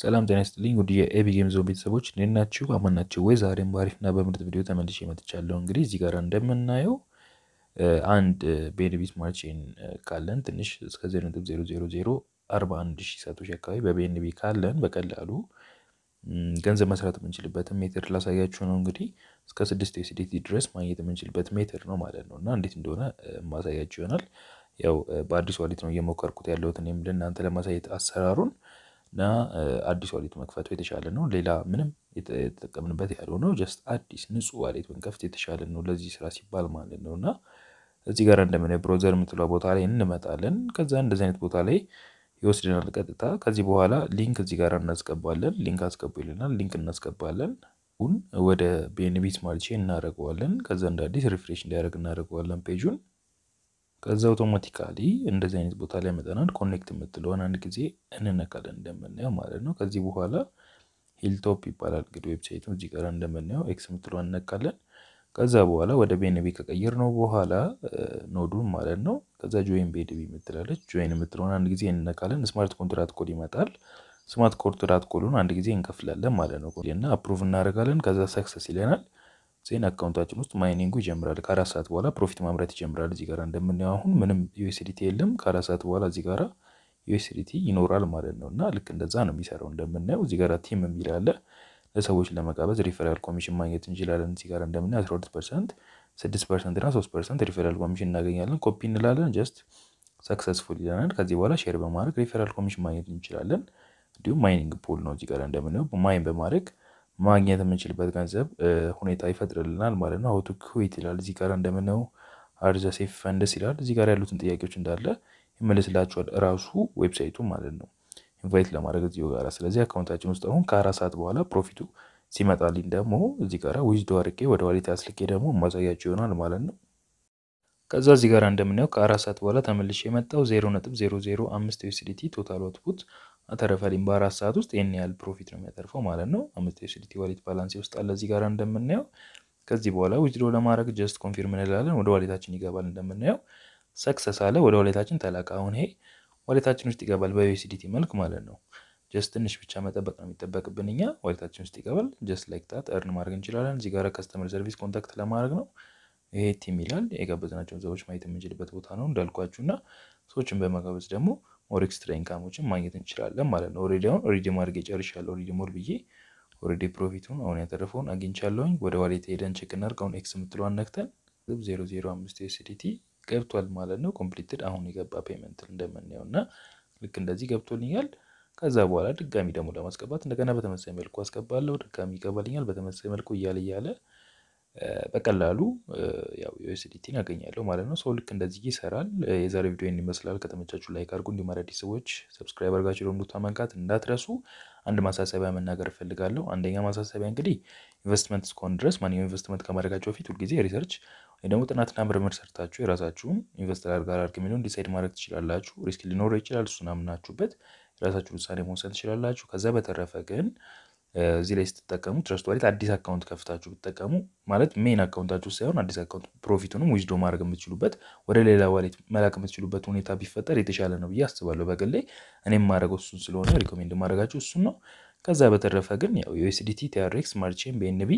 ሰላም ጤና ይስጥልኝ ውድ የኤቢ ጌም ዞን ቤተሰቦች እንዴት ናችሁ? አማን ናችሁ ወይ? ዛሬም በአሪፍና በምርጥ ቪዲዮ ተመልሼ መጥቻለሁ። እንግዲህ እዚህ ጋር እንደምናየው አንድ ቤንቢት ማርቼን ካለን ትንሽ እስከ 0.000 41 አካባቢ በቤንቢ ካለን በቀላሉ ገንዘብ መስራት የምንችልበትን ሜትር ላሳያችሁ ነው። እንግዲህ እስከ 6 ዩኤስዲቲ ድረስ ማግኘት የምንችልበት ሜትር ነው ማለት ነው እና እንዴት እንደሆነ ማሳያችሁ ይሆናል። ያው በአዲስ ዋሌት ነው እየሞከርኩት ያለሁት እኔም ለእናንተ ለማሳየት አሰራሩን እና አዲስ ዋሌት መክፈቱ የተሻለ ነው። ሌላ ምንም የተጠቀምንበት ነው። ጀስት አዲስ ንጹህ ዋሌት መንከፍት የተሻለ ነው፣ ለዚህ ስራ ሲባል ማለት ነው። እና እዚህ ጋር እንደምን ብሮዘር የምትለው ቦታ ላይ እንመጣለን። ከዛ እንደዚህ አይነት ቦታ ላይ ይወስድናል ቀጥታ። ከዚህ በኋላ ሊንክ እዚህ ጋር እናስገባለን። ሊንክ አስገቡ ይለናል። ሊንክ እናስገባለን። ሁን ወደ ቤንቢት ማልቼ እናደርገዋለን። ከዛ እንደ አዲስ ሪፍሬሽ እንዲያደርግ እናደርገዋለን ፔጁን ከዛ አውቶማቲካሊ እንደዚህ አይነት ቦታ ላይ መጠናል ኮኔክት የምትለውን አንድ ጊዜ እንነካለን እንደምናየው ማለት ነው። ከዚህ በኋላ ሂልቶፕ ይባላል እንግዲህ ዌብሳይቱ እዚህ ጋር እንደምናየው ኤክስ የምትለውን እነካለን። ከዛ በኋላ ወደ ቤንቢ ከቀየር ነው በኋላ ኖዱን ማለት ነው። ከዛ ጆይን ቤንቢ የምትላለች ጆይን የምትለውን አንድ ጊዜ እንነካለን። ስማርት ኮንትራት ኮድ ይመጣል። ስማርት ኮንትራት ኮዱን አንድ ጊዜ እንከፍላለን ማለት ነው እና አፕሩቭ እናደርጋለን። ከዛ ሰክሰስ ይለናል። ዜና አካውንታችን ውስጥ ማይኒንጉ ይጀምራል። ከአራት ሰዓት በኋላ ፕሮፊት ማምረት ይጀምራል። እዚህ ጋር እንደምናየው አሁን ምንም ዩኤስዲቲ የለም። ከአራት ሰዓት በኋላ እዚህ ጋራ ዩኤስዲቲ ይኖራል ማለት ነው እና ልክ እንደዛ ነው የሚሰራው። እንደምናየው እዚህ ጋር ቲም የሚል አለ። ለሰዎች ለመቃበዝ ሪፈራል ኮሚሽን ማግኘት እንችላለን። እዚህ ጋር እንደምናየው 12 ፐርሰንት፣ 6 ፐርሰንት እና 3 ፐርሰንት ሪፈራል ኮሚሽን እናገኛለን። ኮፒ እንላለን ጀስት ሰክሰስፉል ይለናል። ከዚህ በኋላ ሼር በማድረግ ሪፈራል ኮሚሽን ማግኘት እንችላለን። እንዲሁም ማይኒንግ ፑል ነው እዚህ ጋር እንደምናየው ማይን በማድረግ ማግኘት የምንችልበት ገንዘብ ሁኔታ ይፈጥርልናል ማለት ነው። ሀውቱ ኩዌት ይላል እዚህ ጋር እንደምንው አርዘ ሴፍ ፈንድስ ይላል እዚህ ጋር ያሉትን ጥያቄዎች እንዳለ ይመልስላቸዋል እራሱ ዌብሳይቱ ማለት ነው። ኢንቫይት ለማድረግ እዚሁ ጋር ስለዚህ አካውንታችን ውስጥ አሁን ከአራት ሰዓት በኋላ ፕሮፊቱ ሲመጣልኝ ደግሞ እዚህ ጋር ዊዝዶ አድርጌ ወደ ዋሌት አስልኬ ደግሞ ማሳያቸው ይሆናል ማለት ነው። ከዛ እዚህ ጋር እንደምናየው ከአራት ሰዓት በኋላ ተመልሼ የመጣው ዜሮ ነጥብ ዜሮ ዜሮ አምስት ዩኤስዲቲ ቶታል አውትፑት ተረፈ ሊም በአራት ሰዓት ውስጥ ይህን ያህል ፕሮፊት ነው የሚያተርፈው ማለት ነው። አምስት ዩኤስዲቲ ዋሌት ባላንሴ ውስጥ አለ እዚህ ጋር እንደምናየው። ከዚህ በኋላ ዊዝድሮ ለማድረግ ጀስት ኮንፊርም እንላለን። ወደ ዋሌታችን ይገባል እንደምናየው ሰክሰስ አለ። ወደ ዋሌታችን ተላካ። አሁን ይሄ ዋሌታችን ውስጥ ይገባል በዩኤስዲቲ መልክ ማለት ነው። ጀስት ትንሽ ብቻ መጠበቅ ነው የሚጠበቅብን እኛ ዋሌታችን ውስጥ ይገባል። ጀስት ላይክ ታት እርን ማድረግ እንችላለን። እዚህ ጋር ከስተመር ሰርቪስ ኮንታክት ለማድረግ ነው። ይሄ ቲም ይላል የጋበዝናቸውን ሰዎች ማየት የምንችልበት ቦታ ነው እንዳልኳችሁ እና ሰዎችን በመጋበዝ ደግሞ ኦር ኤክስትራ ኢንካሞችን ማግኘት እንችላለን ማለት ነው። ኦልሬዲ አሁን ኦልሬዲ ማድረግ ጨርሻለሁ። ኦልሬዲ ሞር ብዬ ኦልሬዲ ፕሮፊቱን አሁን ያተረፈውን አግኝቻለሁኝ። ወደ ዋሌት ሄደን ቼክ እናድርግ። አሁን ኤክስ የምትለዋን ነክተን ዜሮ 005 አምስት ዩኤስዲቲ ገብቷል ማለት ነው። ኮምፕሊትድ አሁን የገባ ፔመንት እንደምናየው እና ልክ እንደዚህ ገብቶልኛል። ከዛ በኋላ ድጋሚ ደግሞ ለማስገባት እንደገና በተመሳሳይ መልኩ አስገባለሁ። ድጋሚ ይገባልኛል በተመሳሳይ መልኩ እያለ እያለ በቀላሉ ያው ዩኤስዲቲን ያገኛለሁ ማለት ነው። ሰው ልክ እንደዚህ ይሰራል። የዛሬ ቪዲዮ ይመስላል። ከተመቻችሁ ላይክ አድርጉ። እንዲሁም አዳዲስ ሰዎች ሰብስክራይብ አድርጋችሁ ለምዱታ መንካት እንዳትረሱ። አንድ ማሳሰቢያ መናገር እፈልጋለሁ። አንደኛ ማሳሰቢያ እንግዲህ ኢንቨስትመንት እስከሆን ድረስ ማንኛውም ኢንቨስትመንት ከማድረጋቸው በፊት ሁልጊዜ ሪሰርች ወይ ደግሞ ጥናትና ምርምር ሰርታችሁ የራሳችሁን ኢንቨስት ላድርግ አላድርግ የሚለውን ዲሳይድ ማድረግ ትችላላችሁ። ሪስክ ሊኖረው ይችላል። እሱን አምናችሁበት የራሳችሁን ውሳኔ መውሰድ ትችላላችሁ። ከዛ በተረፈ ግን እዚህ ላይ ስትጠቀሙ ትረስት ዋሌት አዲስ አካውንት ከፍታችሁ ብትጠቀሙ ማለት ሜን አካውንታችሁ ሳይሆን አዲስ አካውንት ፕሮፊቱንም ዊዝዶ ማድረግ የምትችሉበት ወደ ሌላ ዋሌት መላክ የምትችሉበት ሁኔታ ቢፈጠር የተሻለ ነው ብዬ አስባለሁ። በግሌ እኔም ማድረገው እሱን ስለሆነ ሪኮሜንድ ማድረጋችሁ እሱን ነው። ከዛ በተረፈ ግን ያው ዩኤስዲቲ፣ ቲያሬክስ፣ ማርቼን፣ ቤንቢ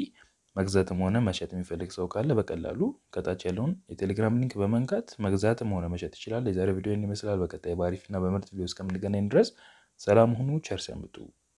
መግዛትም ሆነ መሸጥ የሚፈልግ ሰው ካለ በቀላሉ ከታች ያለውን የቴሌግራም ሊንክ በመንካት መግዛትም ሆነ መሸጥ ይችላል። የዛሬ ቪዲዮ ይመስላል። በቀጣይ በአሪፍና በምርጥ ቪዲዮ እስከምንገናኝ ድረስ ሰላም ሁኑ። ቸር ሰንብቱ።